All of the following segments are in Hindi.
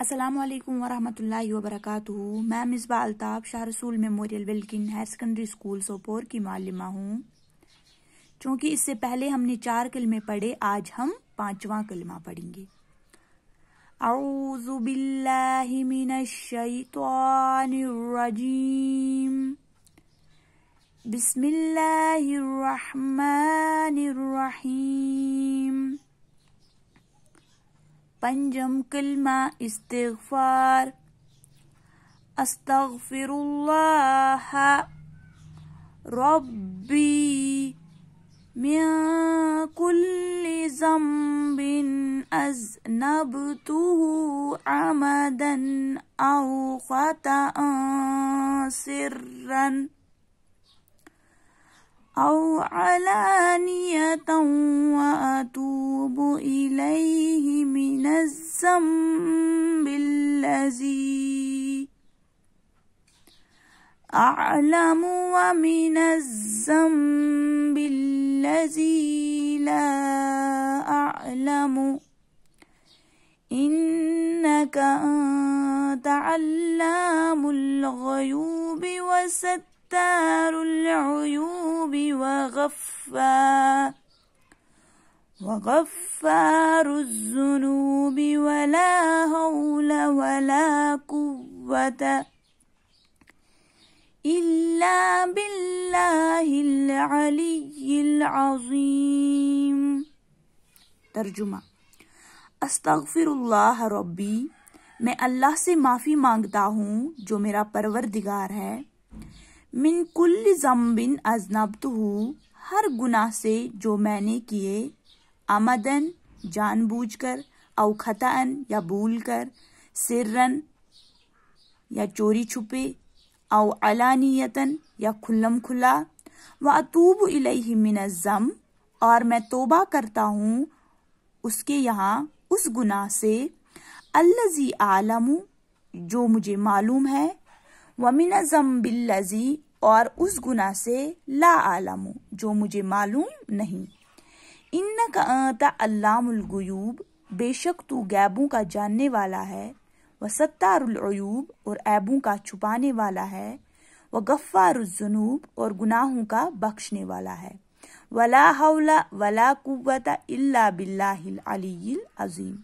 असलम वरहमल वबरक मैं मिसबा अलताफ़ शाह रसूल मेमोरियल विल्किन हायर सेकेंडरी स्कूल सोपोर की मालिमा हूँ चूंकि इससे पहले हमने चार कलमे पढ़े आज हम पांचवा कलमा पढ़ेंगे अऊज़ुबिल्लाहिमिनश्शैतानिर्रजीम बिस्मिल्लाहिर्रहमानिर्रहीम پنجم كلمة استغفار استغفر الله ربي من كل ذنب أذنبته عمدا أو خطأ سرا أو علانية وأتوب إليه من الذنب الذي أعلم ومن الذنب الذي لا أعلم إنك أنت علام الغيوب وستار وغفار الذنوب ولا هول ولا قوة إلا بالله العلي العظيم ترجمة استغفر الله ربي میں اللہ سے معافی مانگتا ہوں جو میرا پروردگار ہے من کل ذنب اذنبتہ हर गुनाह से जो मैंने किए आमदन जानबूझकर और या भूल कर सिरन या चोरी छुपे और अलानियतन या खुल्लम खुला व अतूब इलही मिनज़म और मैं तोबा करता हूँ उसके यहाँ उस गुनाह से अल्लजी आलम जो मुझे मालूम है वमिनज़म बिल्लजी और उस गुना से ला आलम जो मुझे मालूम नहीं इन का बेशक तू गैबों का जानने वाला है व सत्तारूब और ऐबों का छुपाने वाला है व गफ़ारजनूब और गुनाहों का बख्शने वाला है वला हौला वला कुवता अजीम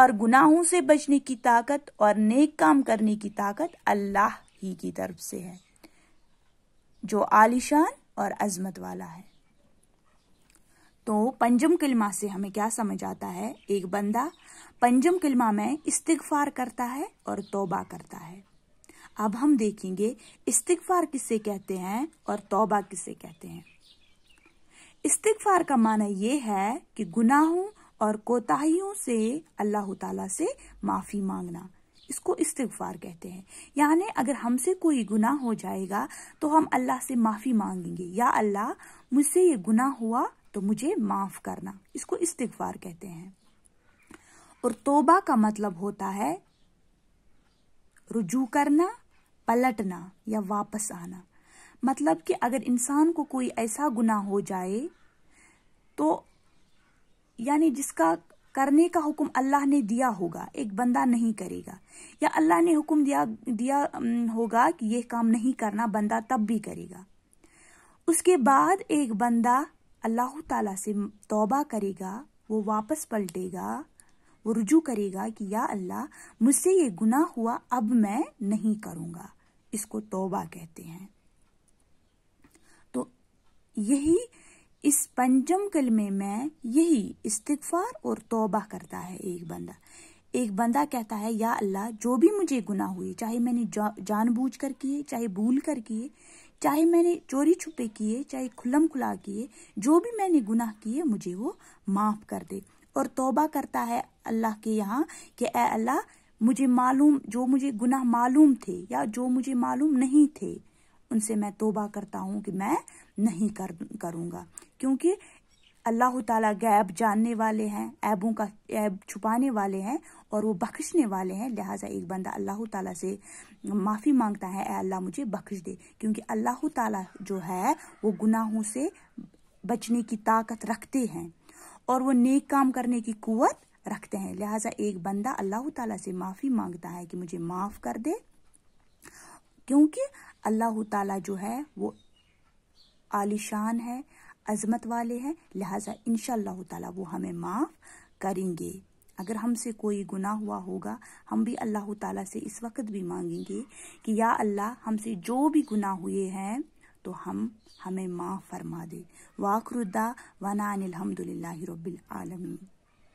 और गुनाहों से बचने की ताकत और नेक काम करने की ताकत अल्लाह ही की तरफ से है जो आलिशान और अजमत वाला है तो पंजम किलमा से हमें क्या समझ आता है एक बंदा पंजम किलमा में इस्तिगफार करता है और तौबा करता है अब हम देखेंगे इस्तिगफार किसे कहते हैं और तौबा किसे कहते हैं इस्तिगफार का माना यह है कि गुनाहों और कोताहियों से अल्लाह ताला से माफ़ी मांगना इसको इस्तगफार कहते हैं यानी अगर हमसे कोई गुना हो जाएगा तो हम अल्लाह से माफ़ी मांगेंगे या अल्लाह मुझसे ये गुना हुआ तो मुझे माफ़ करना इसको इस्तगफार कहते हैं और तोबा का मतलब होता है रुजू करना पलटना या वापस आना मतलब कि अगर इंसान को कोई ऐसा गुना हो जाए तो यानी जिसका करने का हुक्म अल्लाह ने दिया होगा एक बंदा नहीं करेगा या अल्लाह ने हुक्म दिया दिया होगा कि यह काम नहीं करना बंदा तब भी करेगा उसके बाद एक बंदा अल्लाह ताला से तौबा करेगा वो वापस पलटेगा वो रुजू करेगा कि या अल्लाह मुझसे ये गुनाह हुआ अब मैं नहीं करूंगा इसको तौबा कहते हैं तो यही इस पंचम कलमे में यही इस्तफार और तोबा करता है एक बंदा एक बंदा कहता है या अल्लाह जो भी मुझे गुना हुई चाहे मैंने जा, जानबूझ कर किए चाहे भूल कर किए चाहे मैंने चोरी छुपे किए चाहे खुलम खुला किए जो भी मैंने गुनाह किए मुझे वो माफ कर दे और तोबा करता है अल्लाह के यहाँ कि ए अल्लाह मुझे मालूम जो मुझे गुनाह मालूम थे या जो मुझे मालूम नहीं थे उनसे मैं तोबा करता हूँ कि मैं नहीं कर करूँगा क्योंकि अल्लाह ताला गैब जानने वाले हैं ऐबों का ऐब छुपाने वाले हैं और वो बख्शने वाले हैं लिहाजा एक बंदा अल्लाह ताला से माफ़ी मांगता है ए अल्लाह मुझे बख्श दे क्योंकि अल्लाह ताला जो है वो गुनाहों से बचने की ताकत रखते हैं और वो नेक काम करने की कुवत रखते हैं लिहाजा एक बंदा अल्लाह ताला से माफ़ी मांगता है कि मुझे माफ़ कर दे क्योंकि अल्लाह ताला जो है वो आलिशान है अजमत वाले हैं लिहाजा इनशा ताला वो हमें माफ़ करेंगे अगर हमसे कोई गुनाह हुआ होगा हम भी अल्लाह ताला से इस वक्त भी मांगेंगे कि या अल्लाह हमसे जो भी गुनाह हुए हैं तो हम हमें माफ़ फरमा दे वाखरुद्दा वना अनिलहमदिल्ला रबालमीन